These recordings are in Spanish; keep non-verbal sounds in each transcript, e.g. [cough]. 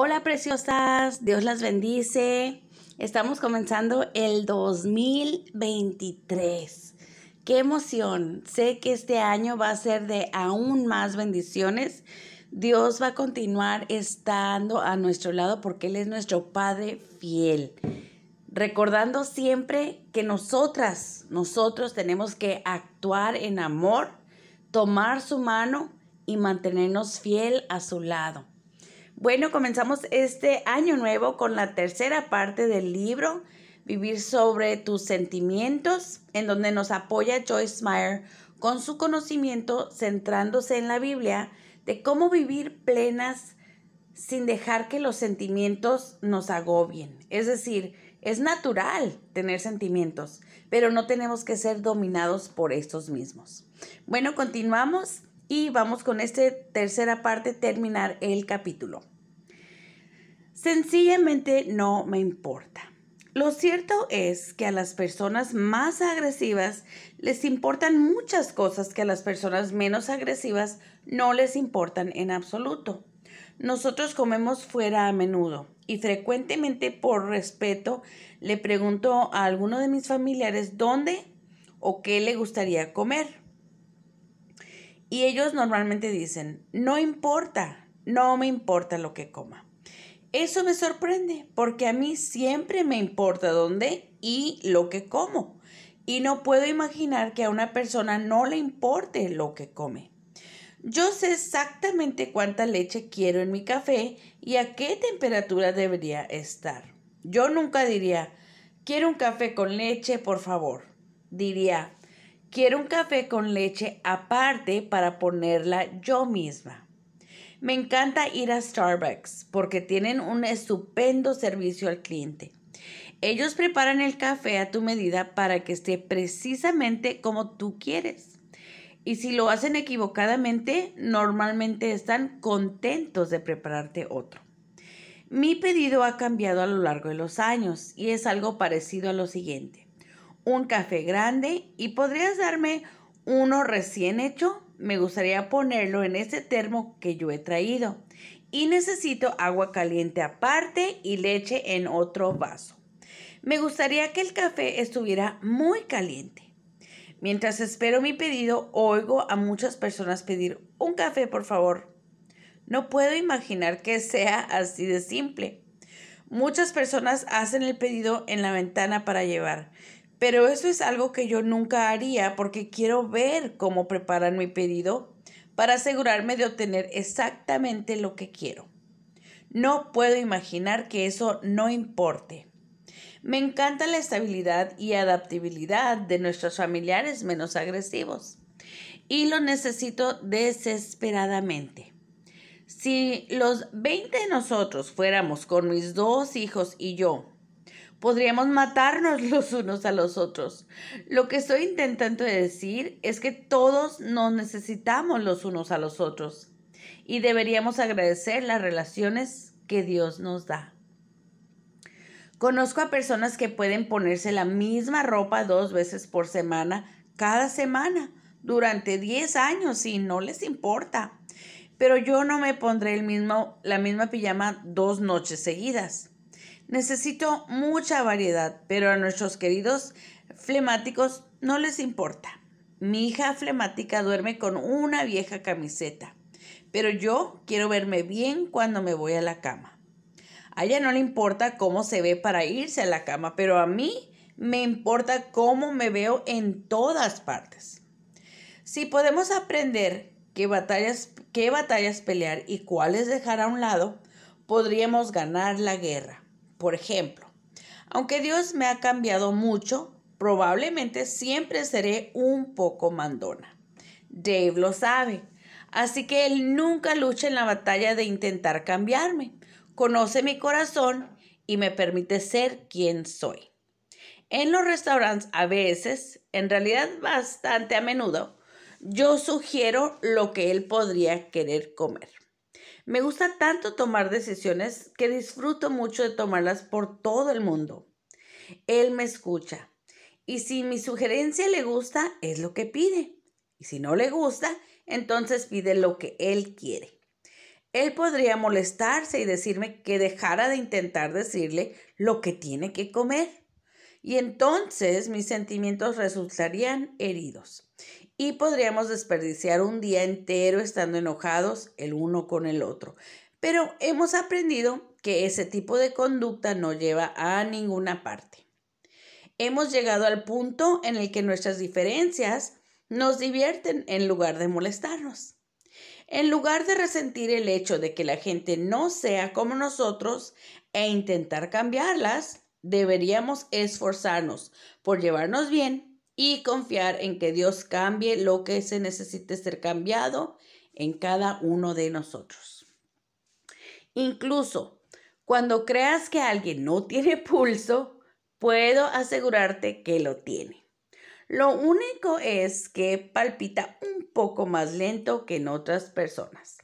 Hola preciosas, Dios las bendice. Estamos comenzando el 2023. Qué emoción. Sé que este año va a ser de aún más bendiciones. Dios va a continuar estando a nuestro lado porque Él es nuestro Padre fiel. Recordando siempre que nosotras, nosotros tenemos que actuar en amor, tomar su mano y mantenernos fiel a su lado. Bueno, comenzamos este año nuevo con la tercera parte del libro, Vivir sobre tus sentimientos, en donde nos apoya Joyce Meyer con su conocimiento centrándose en la Biblia de cómo vivir plenas sin dejar que los sentimientos nos agobien. Es decir, es natural tener sentimientos, pero no tenemos que ser dominados por estos mismos. Bueno, continuamos y vamos con esta tercera parte, terminar el capítulo. Sencillamente no me importa. Lo cierto es que a las personas más agresivas les importan muchas cosas que a las personas menos agresivas no les importan en absoluto. Nosotros comemos fuera a menudo y frecuentemente por respeto le pregunto a alguno de mis familiares dónde o qué le gustaría comer. Y ellos normalmente dicen, no importa, no me importa lo que coma. Eso me sorprende porque a mí siempre me importa dónde y lo que como. Y no puedo imaginar que a una persona no le importe lo que come. Yo sé exactamente cuánta leche quiero en mi café y a qué temperatura debería estar. Yo nunca diría, quiero un café con leche, por favor. Diría, Quiero un café con leche aparte para ponerla yo misma. Me encanta ir a Starbucks porque tienen un estupendo servicio al cliente. Ellos preparan el café a tu medida para que esté precisamente como tú quieres. Y si lo hacen equivocadamente, normalmente están contentos de prepararte otro. Mi pedido ha cambiado a lo largo de los años y es algo parecido a lo siguiente un café grande y podrías darme uno recién hecho. Me gustaría ponerlo en este termo que yo he traído. Y necesito agua caliente aparte y leche en otro vaso. Me gustaría que el café estuviera muy caliente. Mientras espero mi pedido, oigo a muchas personas pedir un café, por favor. No puedo imaginar que sea así de simple. Muchas personas hacen el pedido en la ventana para llevar, pero eso es algo que yo nunca haría porque quiero ver cómo preparan mi pedido para asegurarme de obtener exactamente lo que quiero. No puedo imaginar que eso no importe. Me encanta la estabilidad y adaptabilidad de nuestros familiares menos agresivos. Y lo necesito desesperadamente. Si los 20 de nosotros fuéramos con mis dos hijos y yo Podríamos matarnos [laughs] los unos a los otros. Lo que estoy intentando decir es que todos nos necesitamos los unos a los otros y deberíamos agradecer las relaciones que Dios nos da. Conozco a personas que pueden ponerse la misma ropa dos veces por semana, cada semana, durante 10 años y no les importa. Pero yo no me pondré el mismo, la misma pijama dos noches seguidas. Necesito mucha variedad, pero a nuestros queridos flemáticos no les importa. Mi hija flemática duerme con una vieja camiseta, pero yo quiero verme bien cuando me voy a la cama. A ella no le importa cómo se ve para irse a la cama, pero a mí me importa cómo me veo en todas partes. Si podemos aprender qué batallas, qué batallas pelear y cuáles dejar a un lado, podríamos ganar la guerra. Por ejemplo, aunque Dios me ha cambiado mucho, probablemente siempre seré un poco mandona. Dave lo sabe, así que él nunca lucha en la batalla de intentar cambiarme. Conoce mi corazón y me permite ser quien soy. En los restaurantes a veces, en realidad bastante a menudo, yo sugiero lo que él podría querer comer. Me gusta tanto tomar decisiones que disfruto mucho de tomarlas por todo el mundo. Él me escucha y si mi sugerencia le gusta, es lo que pide. Y si no le gusta, entonces pide lo que él quiere. Él podría molestarse y decirme que dejara de intentar decirle lo que tiene que comer. Y entonces mis sentimientos resultarían heridos y podríamos desperdiciar un día entero estando enojados el uno con el otro. Pero hemos aprendido que ese tipo de conducta no lleva a ninguna parte. Hemos llegado al punto en el que nuestras diferencias nos divierten en lugar de molestarnos. En lugar de resentir el hecho de que la gente no sea como nosotros e intentar cambiarlas, deberíamos esforzarnos por llevarnos bien y confiar en que Dios cambie lo que se necesite ser cambiado en cada uno de nosotros. Incluso cuando creas que alguien no tiene [laughs] pulso, puedo asegurarte que lo tiene. Lo único es que palpita un poco más lento que en otras personas.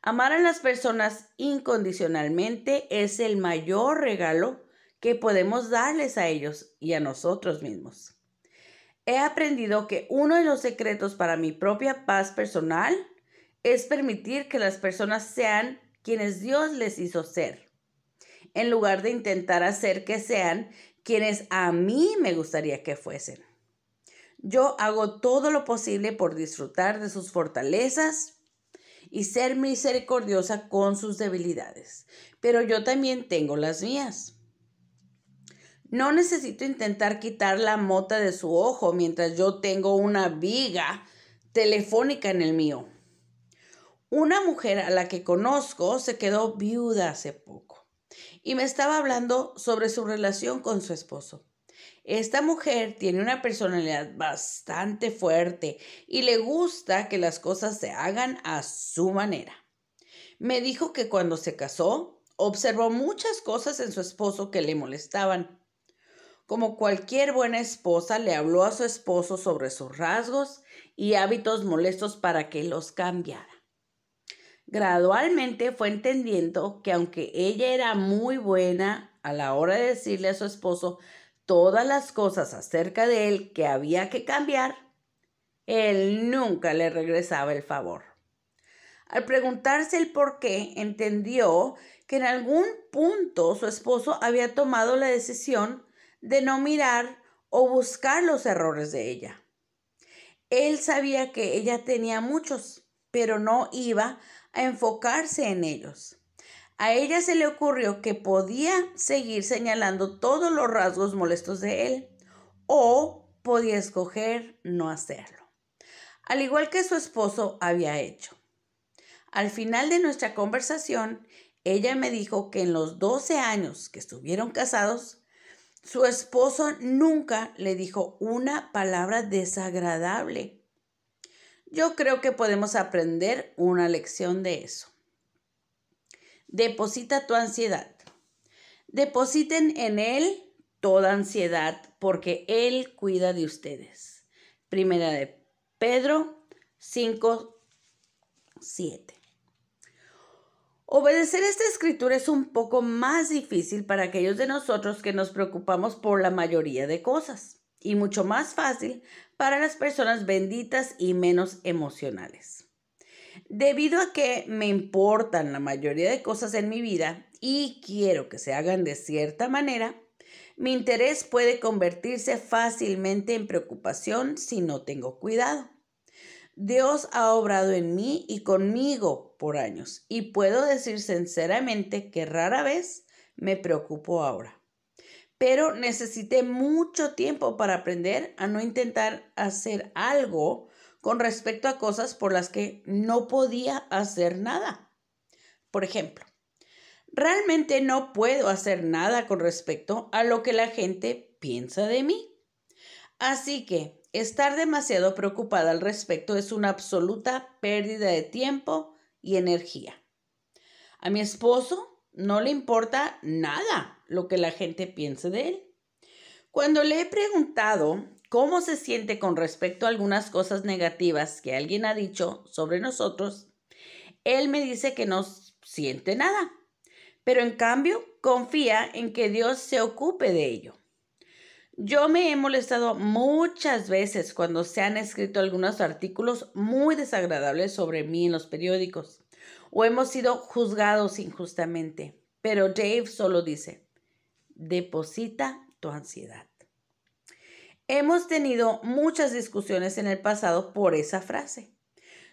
Amar a las personas incondicionalmente es el mayor regalo que podemos darles a ellos y a nosotros mismos he aprendido que uno de los secretos para mi propia paz personal es permitir que las personas sean quienes Dios les hizo ser, en lugar de intentar hacer que sean quienes a mí me gustaría que fuesen. Yo hago todo lo posible por disfrutar de sus fortalezas y ser misericordiosa con sus debilidades, pero yo también tengo las mías. No necesito intentar quitar la mota de su ojo mientras yo tengo una viga telefónica en el mío. Una mujer a la que conozco se quedó viuda hace poco y me estaba hablando sobre su relación con su esposo. Esta mujer tiene una personalidad bastante fuerte y le gusta que las cosas se hagan a su manera. Me dijo que cuando se casó observó muchas cosas en su esposo que le molestaban como cualquier buena esposa, le habló a su esposo sobre sus rasgos y hábitos molestos para que los cambiara. Gradualmente fue entendiendo que aunque ella era muy buena a la hora de decirle a su esposo todas las cosas acerca de él que había que cambiar, él nunca le regresaba el favor. Al preguntarse el por qué, entendió que en algún punto su esposo había tomado la decisión de no mirar o buscar los errores de ella. Él sabía que ella tenía muchos, pero no iba a enfocarse en ellos. A ella se le ocurrió que podía seguir señalando todos los rasgos molestos de él o podía escoger no hacerlo, al igual que su esposo había hecho. Al final de nuestra conversación, ella me dijo que en los 12 años que estuvieron casados, su esposo nunca le dijo una palabra desagradable. Yo creo que podemos aprender una lección de eso. Deposita tu ansiedad. Depositen en Él toda ansiedad porque Él cuida de ustedes. Primera de Pedro 5, 7. Obedecer esta escritura es un poco más difícil para aquellos de nosotros que nos preocupamos por la mayoría de cosas y mucho más fácil para las personas benditas y menos emocionales. Debido a que me importan la mayoría de cosas en mi vida y quiero que se hagan de cierta manera, mi interés puede convertirse fácilmente en preocupación si no tengo cuidado. Dios ha obrado en mí y conmigo por años y puedo decir sinceramente que rara vez me preocupo ahora. Pero necesité mucho tiempo para aprender a no intentar hacer algo con respecto a cosas por las que no podía hacer nada. Por ejemplo, realmente no puedo hacer nada con respecto a lo que la gente piensa de mí. Así que Estar demasiado preocupada al respecto es una absoluta pérdida de tiempo y energía. A mi esposo no le importa nada lo que la gente piense de él. Cuando le he preguntado cómo se siente con respecto a algunas cosas negativas que alguien ha dicho sobre nosotros, él me dice que no siente nada, pero en cambio confía en que Dios se ocupe de ello. Yo me he molestado muchas veces cuando se han escrito algunos artículos muy desagradables sobre mí en los periódicos o hemos sido juzgados injustamente, pero Dave solo dice, deposita tu ansiedad. Hemos tenido muchas discusiones en el pasado por esa frase.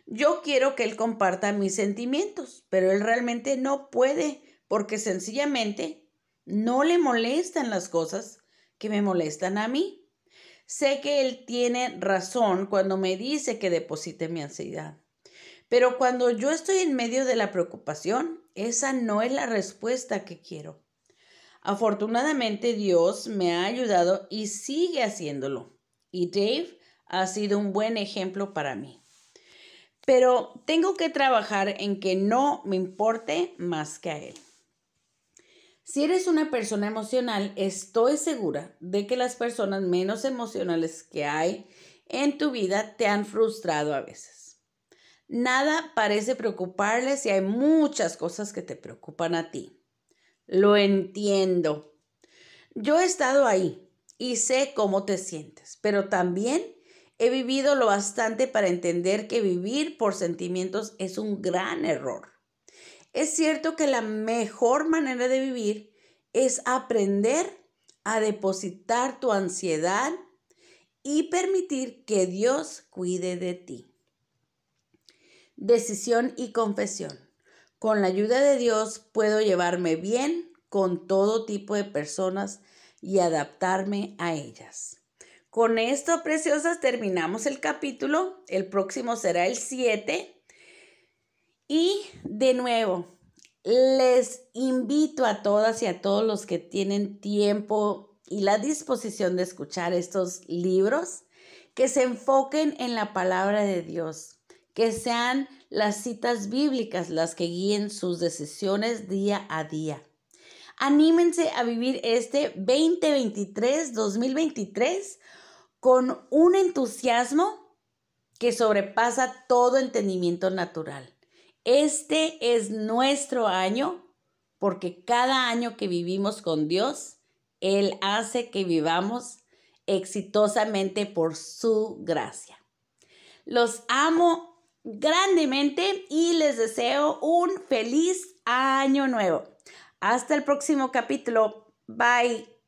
Yo quiero que él comparta mis sentimientos, pero él realmente no puede porque sencillamente no le molestan las cosas que me molestan a mí. Sé que él tiene razón cuando me dice que deposite mi ansiedad. Pero cuando yo estoy en medio de la preocupación, esa no es la respuesta que quiero. Afortunadamente Dios me ha ayudado y sigue haciéndolo. Y Dave ha sido un buen ejemplo para mí. Pero tengo que trabajar en que no me importe más que a él. Si eres una persona emocional, estoy segura de que las personas menos emocionales que hay en tu vida te han frustrado a veces. Nada parece preocuparles y hay muchas cosas que te preocupan a ti. Lo entiendo. Yo he estado ahí y sé cómo te sientes, pero también he vivido lo bastante para entender que vivir por sentimientos es un gran error. Es cierto que la mejor manera de vivir es aprender a depositar tu ansiedad y permitir que Dios cuide de ti. Decisión y confesión. Con la ayuda de Dios puedo llevarme bien con todo tipo de personas y adaptarme a ellas. Con esto, preciosas, terminamos el capítulo. El próximo será el 7 y de nuevo, les invito a todas y a todos los que tienen tiempo y la disposición de escuchar estos libros, que se enfoquen en la palabra de Dios, que sean las citas bíblicas las que guíen sus decisiones día a día. Anímense a vivir este 2023-2023 con un entusiasmo que sobrepasa todo entendimiento natural. Este es nuestro año porque cada año que vivimos con Dios, Él hace que vivamos exitosamente por su gracia. Los amo grandemente y les deseo un feliz año nuevo. Hasta el próximo capítulo. Bye.